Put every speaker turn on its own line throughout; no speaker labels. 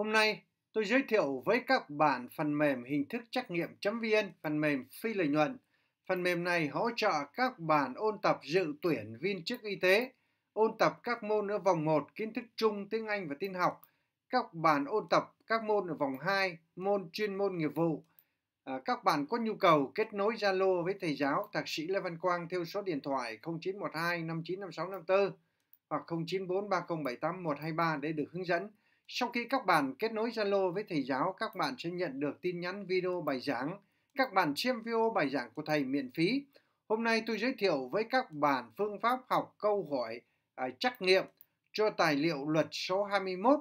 Hôm nay, tôi giới thiệu với các bạn phần mềm hình thức trắc nghiệm.vn, chấm phần mềm phi lợi nhuận. Phần mềm này hỗ trợ các bạn ôn tập dự tuyển viên chức y tế, ôn tập các môn ở vòng 1 kiến thức chung, tiếng Anh và tin học, các bạn ôn tập các môn ở vòng 2, môn chuyên môn nghiệp vụ. À, các bạn có nhu cầu kết nối Zalo với thầy giáo Thạc sĩ Lê Văn Quang theo số điện thoại 0912 595654 hoặc 0943078123 để được hướng dẫn. Sau khi các bạn kết nối Zalo với thầy giáo, các bạn sẽ nhận được tin nhắn video bài giảng. Các bạn xem video bài giảng của thầy miễn phí. Hôm nay tôi giới thiệu với các bạn phương pháp học câu hỏi à, trắc nghiệm cho tài liệu luật số 21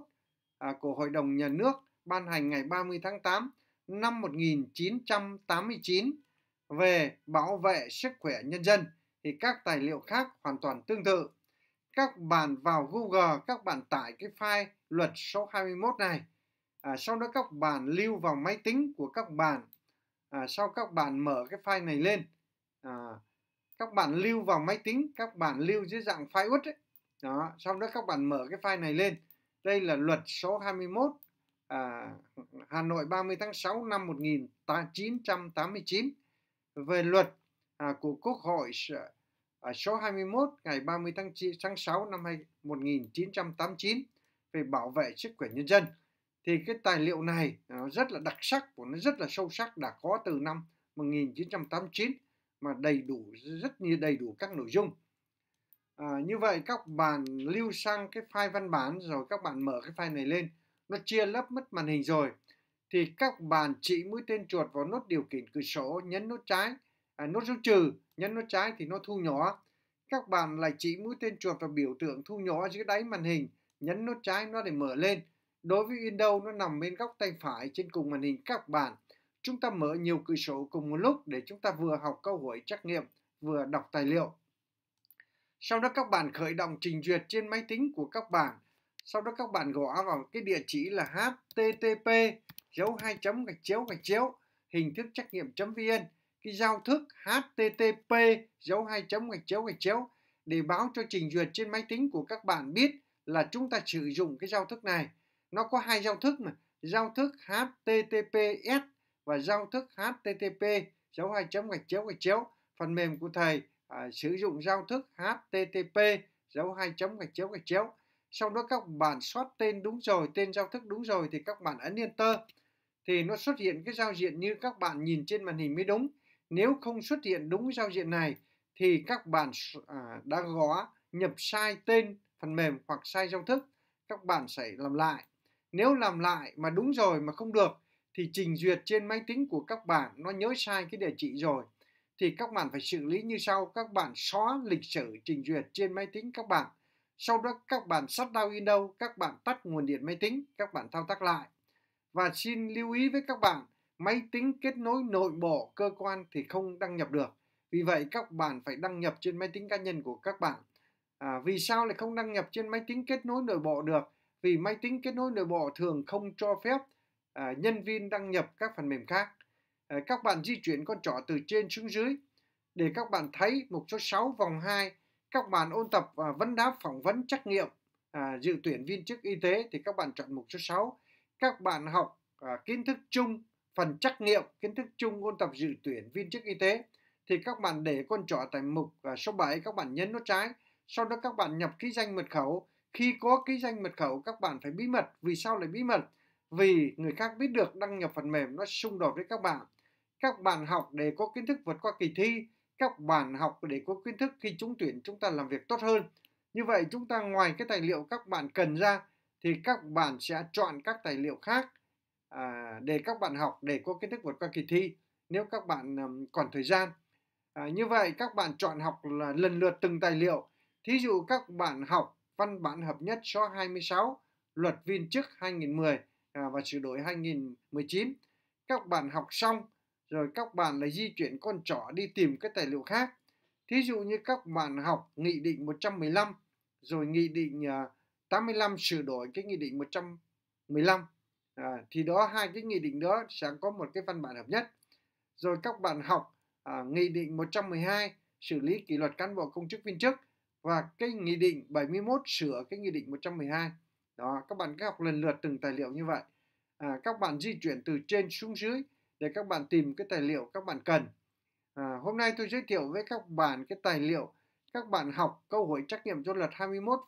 à, của Hội đồng Nhà nước ban hành ngày 30 tháng 8 năm 1989 về bảo vệ sức khỏe nhân dân thì các tài liệu khác hoàn toàn tương tự các bạn vào Google các bạn tải cái file luật số 21 này à, sau đó các bạn lưu vào máy tính của các bạn à, sau các bạn mở cái file này lên à, các bạn lưu vào máy tính các bạn lưu dưới dạng file uất đó sau đó các bạn mở cái file này lên đây là luật số 21 à, Hà Nội 30 tháng 6 năm 1989 về luật à, của Quốc hội ở số 21 ngày 30 tháng, 9, tháng 6 năm 1989 về bảo vệ sức khỏe nhân dân. Thì cái tài liệu này nó à, rất là đặc sắc, của nó rất là sâu sắc, đã có từ năm 1989 mà đầy đủ, rất như đầy đủ các nội dung. À, như vậy các bạn lưu sang cái file văn bản rồi các bạn mở cái file này lên, nó chia lớp mất màn hình rồi. Thì các bạn chỉ mũi tên chuột vào nút điều khiển cửa sổ, nhấn nút trái, à, nốt dấu trừ nhấn nốt trái thì nó thu nhỏ các bạn lại chỉ mũi tên chuột vào biểu tượng thu nhỏ dưới đáy màn hình nhấn nút trái nó để mở lên đối với Windows nó nằm bên góc tay phải trên cùng màn hình các bạn chúng ta mở nhiều cửa sổ cùng một lúc để chúng ta vừa học câu hỏi trắc nghiệm vừa đọc tài liệu sau đó các bạn khởi động trình duyệt trên máy tính của các bạn sau đó các bạn gõ vào cái địa chỉ là http dấu hai chấm gạch chiếu gạch chiếu hình thức trắc nghiệm vn cái giao thức http dấu hai chấm gạch chéo gạch chéo để báo cho trình duyệt trên máy tính của các bạn biết là chúng ta sử dụng cái giao thức này nó có hai giao thức mà giao thức https và giao thức http dấu hai chấm gạch chéo gạch chéo phần mềm của thầy à, sử dụng giao thức http dấu hai chấm gạch chéo gạch chéo sau đó các bạn soát tên đúng rồi tên giao thức đúng rồi thì các bạn ấn enter thì nó xuất hiện cái giao diện như các bạn nhìn trên màn hình mới đúng nếu không xuất hiện đúng giao diện này thì các bạn à, đã gõ nhập sai tên phần mềm hoặc sai giao thức, các bạn sẽ làm lại. Nếu làm lại mà đúng rồi mà không được thì trình duyệt trên máy tính của các bạn nó nhớ sai cái địa chỉ rồi thì các bạn phải xử lý như sau các bạn xóa lịch sử trình duyệt trên máy tính các bạn sau đó các bạn shut down Windows các bạn tắt nguồn điện máy tính các bạn thao tác lại và xin lưu ý với các bạn máy tính kết nối nội bộ cơ quan thì không đăng nhập được. Vì vậy các bạn phải đăng nhập trên máy tính cá nhân của các bạn. À, vì sao lại không đăng nhập trên máy tính kết nối nội bộ được? Vì máy tính kết nối nội bộ thường không cho phép à, nhân viên đăng nhập các phần mềm khác. À, các bạn di chuyển con trỏ từ trên xuống dưới để các bạn thấy mục số 6 vòng 2 các bạn ôn tập à, vấn đáp phỏng vấn trắc nghiệm à, dự tuyển viên chức y tế thì các bạn chọn mục số 6. Các bạn học à, kiến thức chung phần trắc nghiệm kiến thức chung ôn tập dự tuyển viên chức y tế thì các bạn để con trỏ tại mục à, số 7 các bạn nhấn nút trái sau đó các bạn nhập ký danh mật khẩu khi có ký danh mật khẩu các bạn phải bí mật vì sao lại bí mật vì người khác biết được đăng nhập phần mềm nó xung đột với các bạn các bạn học để có kiến thức vượt qua kỳ thi các bạn học để có kiến thức khi trúng tuyển chúng ta làm việc tốt hơn như vậy chúng ta ngoài cái tài liệu các bạn cần ra thì các bạn sẽ chọn các tài liệu khác à, để các bạn học để có kiến thức vượt qua kỳ thi nếu các bạn um, còn thời gian. À, như vậy các bạn chọn học là lần lượt từng tài liệu. Thí dụ các bạn học văn bản hợp nhất số 26, luật viên chức 2010 à, và sửa đổi 2019. Các bạn học xong rồi các bạn lại di chuyển con trỏ đi tìm cái tài liệu khác. Thí dụ như các bạn học Nghị định 115 rồi Nghị định 85 à, sửa đổi cái Nghị định 115 à, thì đó hai cái nghị định đó sẽ có một cái văn bản hợp nhất rồi các bạn học à, nghị định 112 xử lý kỷ luật cán bộ công chức viên chức và cái nghị định 71 sửa cái nghị định 112 đó các bạn các học lần lượt từng tài liệu như vậy à, các bạn di chuyển từ trên xuống dưới để các bạn tìm cái tài liệu các bạn cần à, hôm nay tôi giới thiệu với các bạn cái tài liệu các bạn học câu hỏi trắc nghiệm cho luật 21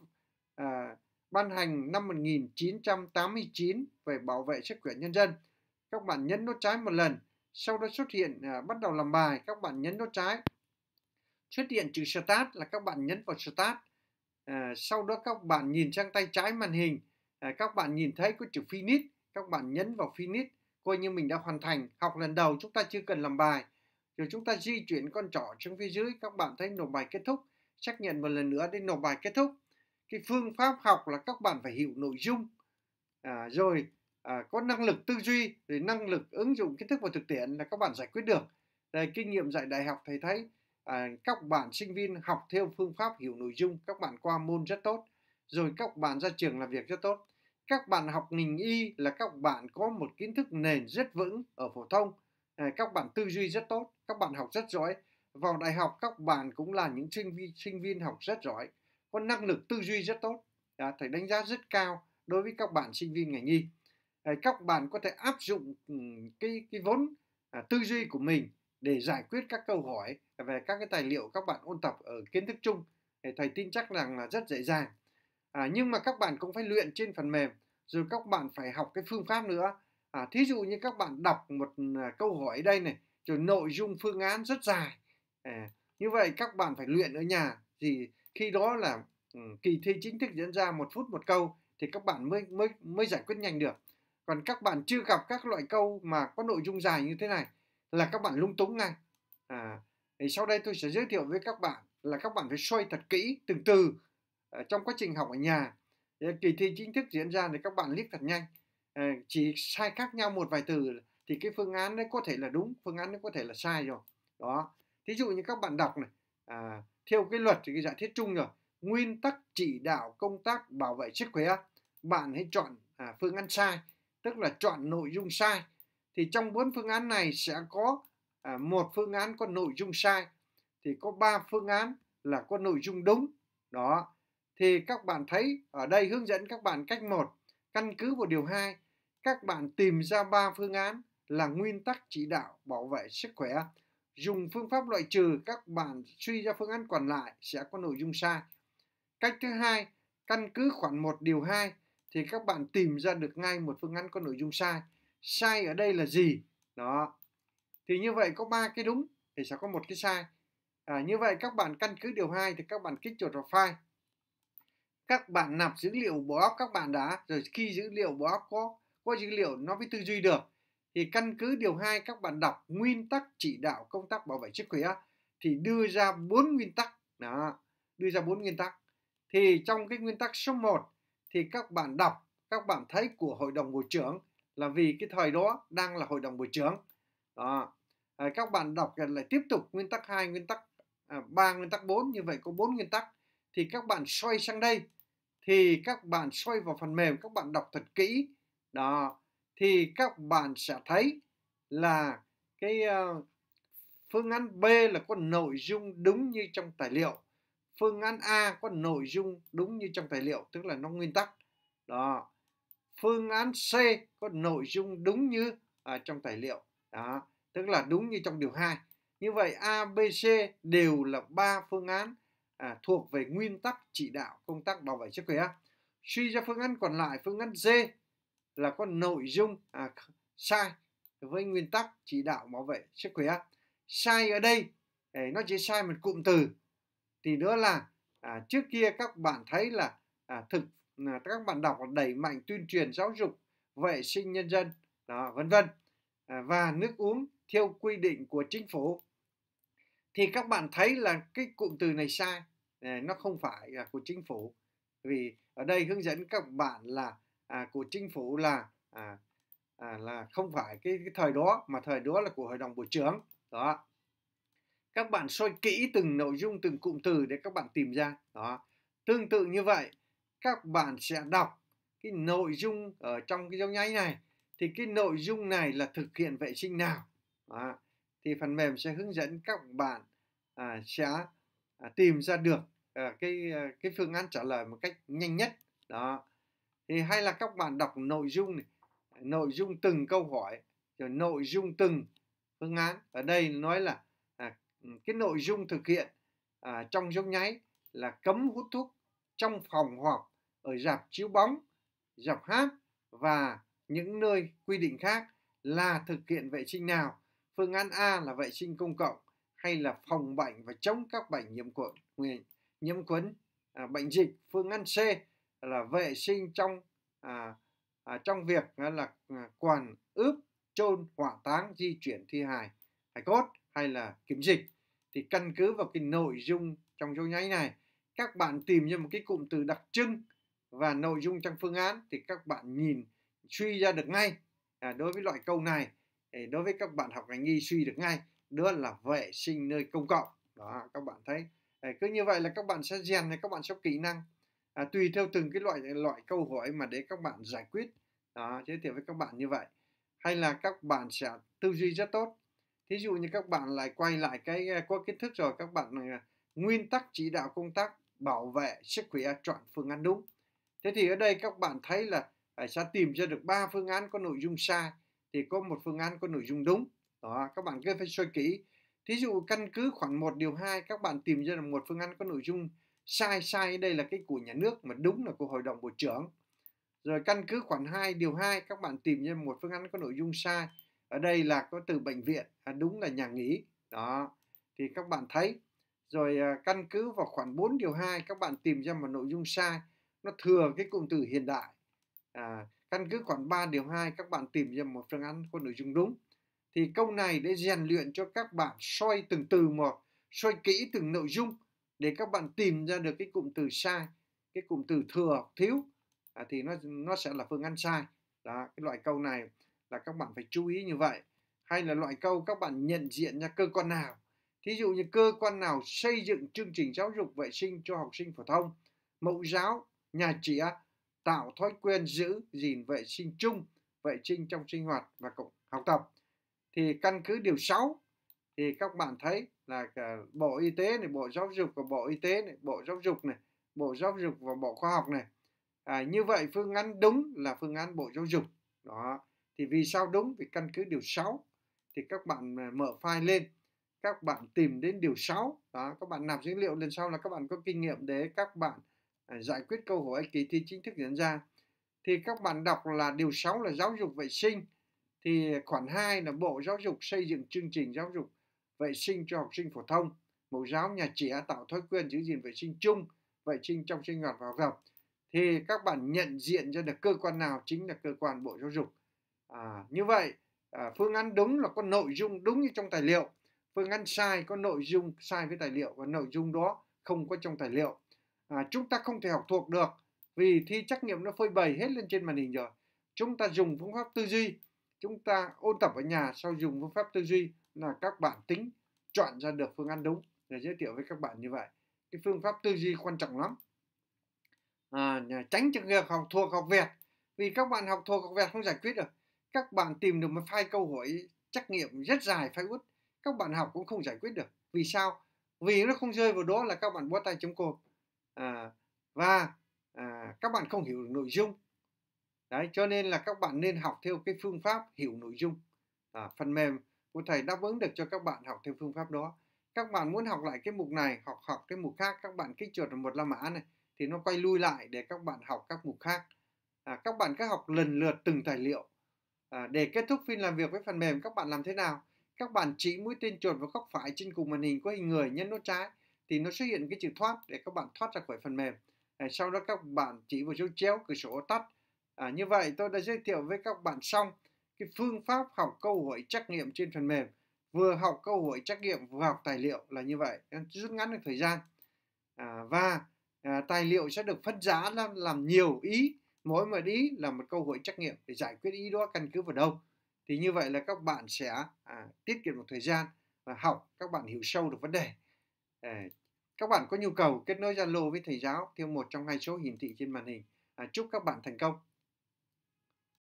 à, ban hành năm 1989 về bảo vệ sức khỏe nhân dân. Các bạn nhấn nút trái một lần, sau đó xuất hiện à, bắt đầu làm bài, các bạn nhấn nút trái. Xuất hiện chữ Start là các bạn nhấn vào Start. À, sau đó các bạn nhìn sang tay trái màn hình, à, các bạn nhìn thấy có chữ Finish, các bạn nhấn vào Finish. Coi như mình đã hoàn thành, học lần đầu chúng ta chưa cần làm bài. Rồi chúng ta di chuyển con trỏ xuống phía dưới, các bạn thấy nộp bài kết thúc. Xác nhận một lần nữa để nộp bài kết thúc cái phương pháp học là các bạn phải hiểu nội dung à, rồi à, có năng lực tư duy rồi năng lực ứng dụng kiến thức vào thực tiễn là các bạn giải quyết được đây kinh nghiệm dạy đại học thầy thấy à, các bạn sinh viên học theo phương pháp hiểu nội dung các bạn qua môn rất tốt rồi các bạn ra trường làm việc rất tốt các bạn học ngành y là các bạn có một kiến thức nền rất vững ở phổ thông à, các bạn tư duy rất tốt các bạn học rất giỏi vào đại học các bạn cũng là những sinh viên sinh viên học rất giỏi có năng lực tư duy rất tốt à, thầy đánh giá rất cao đối với các bạn sinh viên ngành y à, các bạn có thể áp dụng ừ, cái cái vốn à, tư duy của mình để giải quyết các câu hỏi về các cái tài liệu các bạn ôn tập ở kiến thức chung thầy tin chắc rằng là rất dễ dàng à, nhưng mà các bạn cũng phải luyện trên phần mềm rồi các bạn phải học cái phương pháp nữa à, thí dụ như các bạn đọc một à, câu hỏi đây này rồi nội dung phương án rất dài à, như vậy các bạn phải luyện ở nhà thì khi đó là ừ, kỳ thi chính thức diễn ra một phút một câu thì các bạn mới mới mới giải quyết nhanh được còn các bạn chưa gặp các loại câu mà có nội dung dài như thế này là các bạn lung túng ngay à, thì sau đây tôi sẽ giới thiệu với các bạn là các bạn phải xoay thật kỹ từng từ à, trong quá trình học ở nhà thì kỳ thi chính thức diễn ra thì các bạn liếc thật nhanh à, chỉ sai khác nhau một vài từ thì cái phương án đấy có thể là đúng phương án đấy có thể là sai rồi đó thí dụ như các bạn đọc này à, theo cái luật thì cái giải thiết chung rồi nguyên tắc chỉ đạo công tác bảo vệ sức khỏe bạn hãy chọn à, phương án sai tức là chọn nội dung sai thì trong bốn phương án này sẽ có à, một phương án có nội dung sai thì có ba phương án là có nội dung đúng đó thì các bạn thấy ở đây hướng dẫn các bạn cách một căn cứ vào điều hai, các bạn tìm ra ba phương án là nguyên tắc chỉ đạo bảo vệ sức khỏe dùng phương pháp loại trừ các bản suy ra phương án còn lại sẽ có nội dung sai. Cách thứ hai, căn cứ khoản 1 điều 2 thì các bạn tìm ra được ngay một phương án có nội dung sai. Sai ở đây là gì? Đó. Thì như vậy có ba cái đúng thì sẽ có một cái sai. À, như vậy các bạn căn cứ điều 2 thì các bạn kích chuột vào file. Các bạn nạp dữ liệu bỏ óc các bạn đã rồi khi dữ liệu bỏ óc có có dữ liệu nó mới tư duy được thì căn cứ điều 2 các bạn đọc nguyên tắc chỉ đạo công tác bảo vệ sức khỏe thì đưa ra bốn nguyên tắc đó đưa ra bốn nguyên tắc thì trong cái nguyên tắc số 1 thì các bạn đọc các bạn thấy của hội đồng bộ trưởng là vì cái thời đó đang là hội đồng bộ trưởng đó. À, các bạn đọc lại tiếp tục nguyên tắc 2 nguyên tắc à, 3 nguyên tắc 4 như vậy có bốn nguyên tắc thì các bạn xoay sang đây thì các bạn xoay vào phần mềm các bạn đọc thật kỹ đó thì các bạn sẽ thấy là cái ờ, phương án B là có nội dung đúng như trong tài liệu phương án A có nội dung đúng như trong tài liệu tức là nó nguyên tắc đó phương án C có nội dung đúng như à, trong tài liệu đó tức là đúng như trong điều 2 như vậy A B C đều là ba phương án à, thuộc về nguyên tắc chỉ đạo công tác bảo vệ sức khỏe suy ra phương án còn lại phương án D là có nội dung à, sai với nguyên tắc chỉ đạo bảo vệ sức khỏe sai ở đây ấy, nó chỉ sai một cụm từ thì nữa là à, trước kia các bạn thấy là à, thực là các bạn đọc đẩy mạnh tuyên truyền giáo dục vệ sinh nhân dân đó vân vân à, và nước uống theo quy định của chính phủ thì các bạn thấy là cái cụm từ này sai à, nó không phải là của chính phủ vì ở đây hướng dẫn các bạn là à, của chính phủ là à, à, là không phải cái, cái thời đó mà thời đó là của hội đồng bộ trưởng đó các bạn soi kỹ từng nội dung từng cụm từ để các bạn tìm ra đó tương tự như vậy các bạn sẽ đọc cái nội dung ở trong cái dấu nháy này thì cái nội dung này là thực hiện vệ sinh nào đó. thì phần mềm sẽ hướng dẫn các bạn à, sẽ à, tìm ra được à, cái à, cái phương án trả lời một cách nhanh nhất đó thì hay là các bạn đọc nội dung này, nội dung từng câu hỏi rồi nội dung từng phương án ở đây nói là à, cái nội dung thực hiện à, trong giống nháy là cấm hút thuốc trong phòng họp ở dạp chiếu bóng dạp hát và những nơi quy định khác là thực hiện vệ sinh nào phương án A là vệ sinh công cộng hay là phòng bệnh và chống các bệnh nhiễm khuẩn nhiễm khuẩn à, bệnh dịch phương án C là vệ sinh trong à, à, trong việc à, là à, quản ướp chôn hỏa táng di chuyển thi hài hải cốt hay là kiểm dịch thì căn cứ vào cái nội dung trong dấu nháy này các bạn tìm ra một cái cụm từ đặc trưng và nội dung trong phương án thì các bạn nhìn suy ra được ngay à, đối với loại câu này đối với các bạn học ngành y suy được ngay đó là vệ sinh nơi công cộng đó các bạn thấy ờ, cứ như vậy là các bạn sẽ rèn các bạn sẽ kỹ năng à, tùy theo từng cái loại loại câu hỏi mà để các bạn giải quyết đó giới thiệu với các bạn như vậy hay là các bạn sẽ tư duy rất tốt thí dụ như các bạn lại quay lại cái à, có kiến thức rồi các bạn à, nguyên tắc chỉ đạo công tác bảo vệ sức khỏe chọn phương án đúng thế thì ở đây các bạn thấy là à, sẽ tìm ra được ba phương án có nội dung sai thì có một phương án có nội dung đúng đó các bạn cứ phải soi kỹ thí dụ căn cứ khoảng 1 điều 2 các bạn tìm ra được một phương án có nội dung sai sai đây là cái của nhà nước mà đúng là của hội đồng bộ trưởng rồi căn cứ khoản 2 điều 2 các bạn tìm ra một phương án có nội dung sai ở đây là có từ bệnh viện à, đúng là nhà nghỉ đó thì các bạn thấy rồi à, căn cứ vào khoản 4 điều 2 các bạn tìm ra một nội dung sai nó thừa cái cụm từ hiện đại à, căn cứ khoản 3 điều 2 các bạn tìm ra một phương án có nội dung đúng thì câu này để rèn luyện cho các bạn soi từng từ một soi kỹ từng nội dung để các bạn tìm ra được cái cụm từ sai cái cụm từ thừa thiếu à, thì nó nó sẽ là phương án sai đó cái loại câu này là các bạn phải chú ý như vậy hay là loại câu các bạn nhận diện ra cơ quan nào thí dụ như cơ quan nào xây dựng chương trình giáo dục vệ sinh cho học sinh phổ thông mẫu giáo nhà trẻ tạo thói quen giữ gìn vệ sinh chung vệ sinh trong sinh hoạt và học tập thì căn cứ điều 6 thì các bạn thấy là cả bộ y tế này bộ giáo dục và bộ y tế này bộ giáo dục này bộ giáo dục và bộ khoa học này à, như vậy phương án đúng là phương án bộ giáo dục đó thì vì sao đúng vì căn cứ điều 6 thì các bạn à, mở file lên các bạn tìm đến điều 6 đó các bạn nạp dữ liệu lần sau là các bạn có kinh nghiệm để các bạn à, giải quyết câu hỏi kỳ thi chính thức diễn ra thì các bạn đọc là điều 6 là giáo dục vệ sinh thì khoản 2 là bộ giáo dục xây dựng chương trình giáo dục vệ sinh cho học sinh phổ thông. Mẫu giáo nhà trẻ tạo thói quen giữ gìn vệ sinh chung, vệ sinh trong sinh hoạt và học tập. Thì các bạn nhận diện ra được cơ quan nào chính là cơ quan Bộ Giáo dục. À, như vậy, à, phương án đúng là có nội dung đúng như trong tài liệu. Phương án sai có nội dung sai với tài liệu và nội dung đó không có trong tài liệu. À, chúng ta không thể học thuộc được vì thi trắc nghiệm nó phơi bày hết lên trên màn hình rồi. Chúng ta dùng phương pháp tư duy, chúng ta ôn tập ở nhà sau dùng phương pháp tư duy là các bạn tính chọn ra được phương án đúng để giới thiệu với các bạn như vậy cái phương pháp tư duy quan trọng lắm à, tránh trường hợp học thuộc học vẹt vì các bạn học thuộc học vẹt không giải quyết được các bạn tìm được một file câu hỏi trắc nghiệm rất dài phải út các bạn học cũng không giải quyết được vì sao vì nó không rơi vào đó là các bạn bó tay chống cột à, và à, các bạn không hiểu được nội dung đấy cho nên là các bạn nên học theo cái phương pháp hiểu nội dung à, phần mềm một thầy đáp ứng được cho các bạn học theo phương pháp đó các bạn muốn học lại cái mục này học học cái mục khác các bạn kích chuột một la mã này thì nó quay lui lại để các bạn học các mục khác à, các bạn cứ học lần lượt từng tài liệu à, để kết thúc phiên làm việc với phần mềm các bạn làm thế nào các bạn chỉ mũi tên chuột vào góc phải trên cùng màn hình có hình người nhân nút trái thì nó xuất hiện cái chữ thoát để các bạn thoát ra khỏi phần mềm à, sau đó các bạn chỉ vào dấu chéo cửa sổ tắt à, như vậy tôi đã giới thiệu với các bạn xong cái phương pháp học câu hỏi trắc nghiệm trên phần mềm vừa học câu hỏi trắc nghiệm vừa học tài liệu là như vậy rút ngắn được thời gian à, và à, tài liệu sẽ được phân giá làm, làm nhiều ý mỗi một ý là một câu hỏi trắc nghiệm để giải quyết ý đó căn cứ vào đâu thì như vậy là các bạn sẽ à, tiết kiệm được thời gian và học các bạn hiểu sâu được vấn đề à, các bạn có nhu cầu kết nối Zalo với thầy giáo theo một trong hai số hiển thị trên màn hình à, chúc các bạn thành công